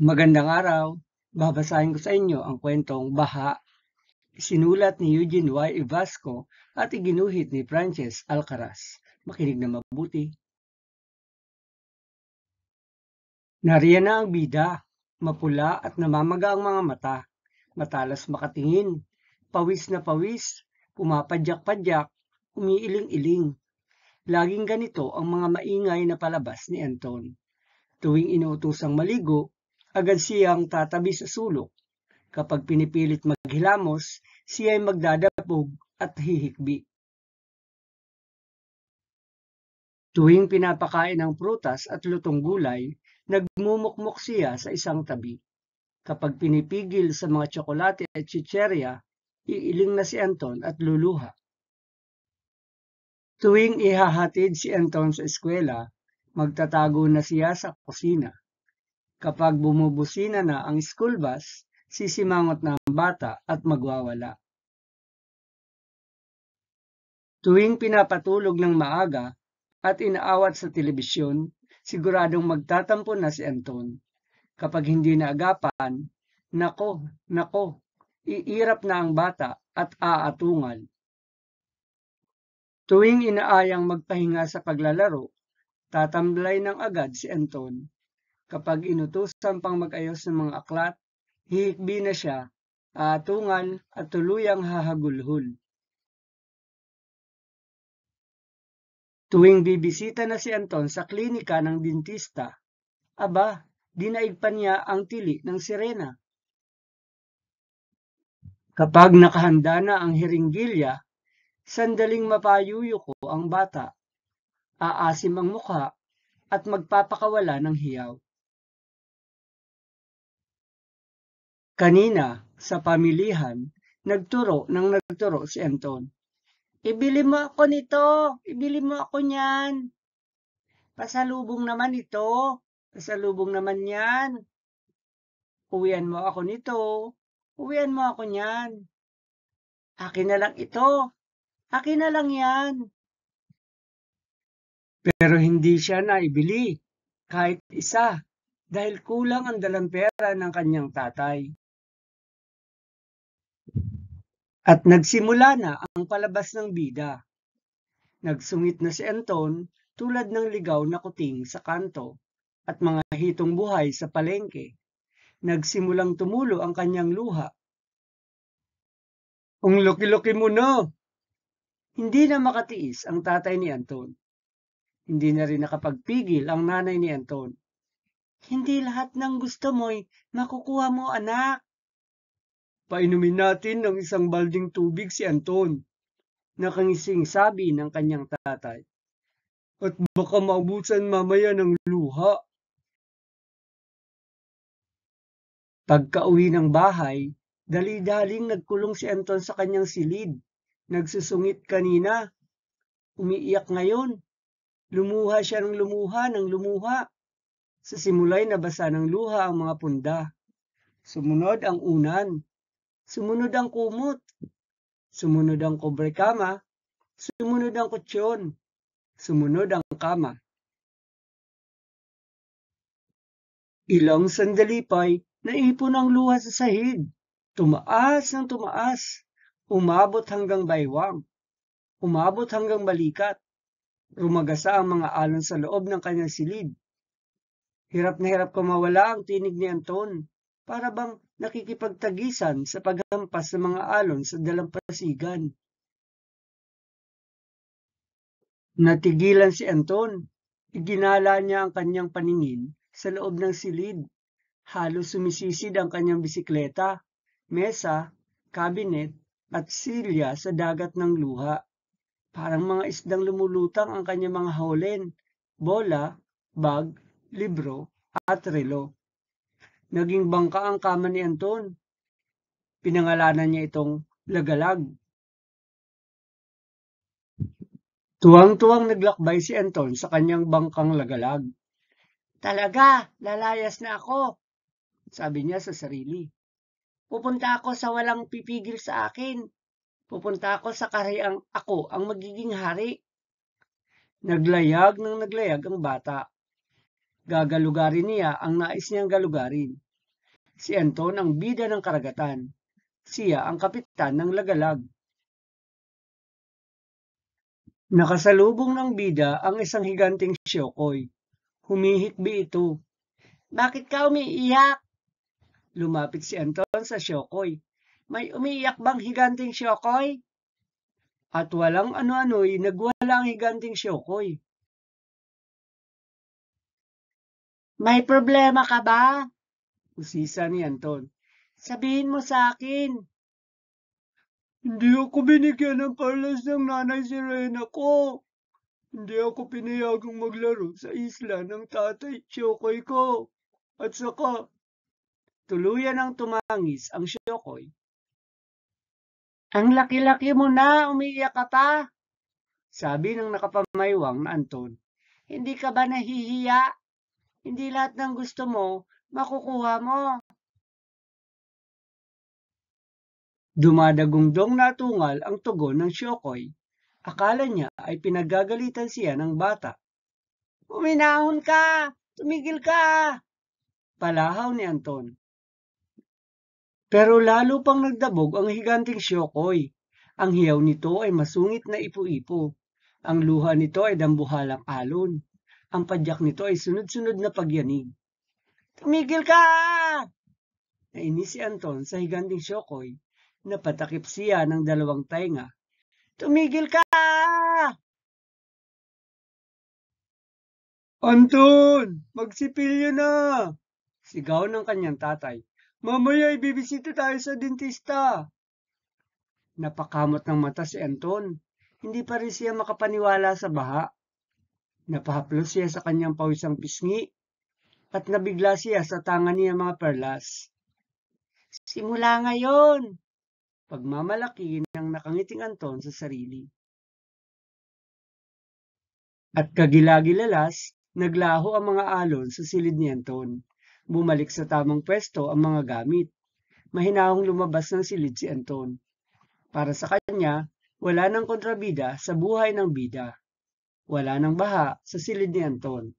Magandang araw! Babasahin ko sa inyo ang kwentong Baha. Sinulat ni Eugene Y. Ivasco at iginuhit ni Frances Alcaraz. Makinig na mabuti. Nariyan na ang bida, mapula at namamaga ang mga mata. Matalas makatingin, pawis na pawis, pumapadyak-padyak, umiiling-iling. Laging ganito ang mga maingay na palabas ni Anton. Tuwing inuutosang maligo, agad siya ang tatabi sa sulok. Kapag pinipilit maghilamos, siya ay magdadapog at hihikbi. Tuwing pinapakain ng prutas at lutong gulay, nagmumukmok siya sa isang tabi. Kapag pinipigil sa mga tsokolate at chicherya, iiling na si Anton at luluha. Tuwing ihahatid si Anton sa eskwela, magtatago na siya sa kusina. Kapag bumubusina na ang school bus, sisimangot na ang bata at magwawala. Tuwing pinapatulog ng maaga at inaawat sa telebisyon, siguradong magtatampo na si Anton. Kapag hindi naagapan, nako, nako, iirap na ang bata at aatungal. Tuwing inaayang magpahinga sa paglalaro, tatamblay ng agad si Anton kapag inutusan pang magayos ng mga aklat, hihikbi na siya, atungal at tuluyang hahagulhol. Tuwing bibisita na si Anton sa klinika ng dentista, aba, dinaigpan niya ang tili ng sirena. Kapag nakahanda na ang hiringgilya, sandaling mapayuyo ko ang bata, aasim ang mukha at magpapakawala ng hiyaw. Kanina, sa pamilihan, nagturo ng nagturo si Anton. Ibili mo ako nito! Ibili mo ako niyan! Pasalubong naman ito! Pasalubong naman yan! Uwian mo ako nito! Uwian mo ako niyan! Akin na lang ito! Akin na lang yan! Pero hindi siya naibili kahit isa dahil kulang ang dalampera ng kanyang tatay. At nagsimula na ang palabas ng bida. Nagsungit na si Anton tulad ng ligaw na kuting sa kanto at mga hitong buhay sa palengke. Nagsimulang tumulo ang kanyang luha. Ang loki-loki mo na! Hindi na makatiis ang tatay ni Anton. Hindi na rin nakapagpigil ang nanay ni Anton. Hindi lahat ng gusto mo'y makukuha mo anak. Painumin natin ng isang balding tubig si Anton, nakangising sabi ng kanyang tatay. At baka maubusan mamaya ng luha. Pagkauwi ng bahay, dali-daling nagkulong si Anton sa kanyang silid. Nagsusungit kanina. Umiiyak ngayon. Lumuha siya ng lumuha ng lumuha. Sa simulay nabasa ng luha ang mga punda. Sumunod ang unan sumunod ang kumot, sumunod ang kobrekama, sumunod ang kutsyon, sumunod ang kama. Ilang sandali pa'y naipon ang luha sa sahig. Tumaas ng tumaas. Umabot hanggang baywang. Umabot hanggang balikat. Rumagasa ang mga alon sa loob ng kanyang silid. Hirap na hirap kumawala ang tinig ni Anton. Para bang nakikipagtagisan sa paghampas ng mga alon sa dalampasigan. Natigilan si Anton. Iginala niya ang kanyang paningin sa loob ng silid. Halos sumisisid ang kanyang bisikleta, mesa, kabinet, at silya sa dagat ng luha. Parang mga isdang lumulutang ang kanyang mga haulen, bola, bag, libro, at relo. Naging bangka ang kama ni Anton. Pinangalanan niya itong Lagalag. Tuwang-tuwang naglakbay si Anton sa kanyang bangkang lagalag. Talaga, lalayas na ako, sabi niya sa sarili. Pupunta ako sa walang pipigil sa akin. Pupunta ako sa karayang ako ang magiging hari. Naglayag ng naglayag ang bata. Gagalugarin niya ang nais niyang galugarin. Si Anton ang bida ng karagatan. Siya ang kapitan ng lagalag. Nakasalubong ng bida ang isang higanting siyokoy. Humihikbi ito. Bakit ka umiiyak? Lumapit si Anton sa siyokoy. May umiiyak bang higanting siyokoy? At walang ano-ano'y nagwala ang higanting siyokoy. May problema ka ba? Usisa ni Anton. Sabihin mo sa akin. Hindi ako binigyan ng parlas ng nanay Serena ko. Hindi ako pinayagang maglaro sa isla ng tatay Chokoy ko. At saka, tuluyan ang tumangis ang Chokoy. Ang laki-laki mo na, umiiyak ka pa. Sabi ng nakapamaywang na Anton, hindi ka ba nahihiya? Hindi lahat ng gusto mo, makukuha mo. Dumadagungdong natungal ang tugon ng Shokoy. Akala niya ay pinagagalitan siya ng bata. Uminahon ka! Tumigil ka! Palahaw ni Anton. Pero lalo pang nagdabog ang higanting Shokoy. Ang hiyaw nito ay masungit na ipu-ipo. Ang luha nito ay dambuhalang alon. Ang padyak nito ay sunod-sunod na pagyanig. Tumigil ka! Nainis si Anton sa higanding siyokoy na patakip siya ng dalawang tainga. Tumigil ka! Anton! Magsipilyo na! Sigaw ng kanyang tatay. Mamaya ibibisita tayo sa dentista! Napakamot ng mata si Anton. Hindi pa rin siya makapaniwala sa baha. Napahaplos siya sa kanyang pawisang pisngi at nabigla siya sa tanga niya mga perlas. Simula ngayon! Pagmamalaki ng nakangiting Anton sa sarili. At kagilagilalas, naglaho ang mga alon sa silid ni Anton. Bumalik sa tamang pwesto ang mga gamit. Mahinahong lumabas ng silid si Anton. Para sa kanya, wala ng kontrabida sa buhay ng bida wala nang baha sa silid ni Anton.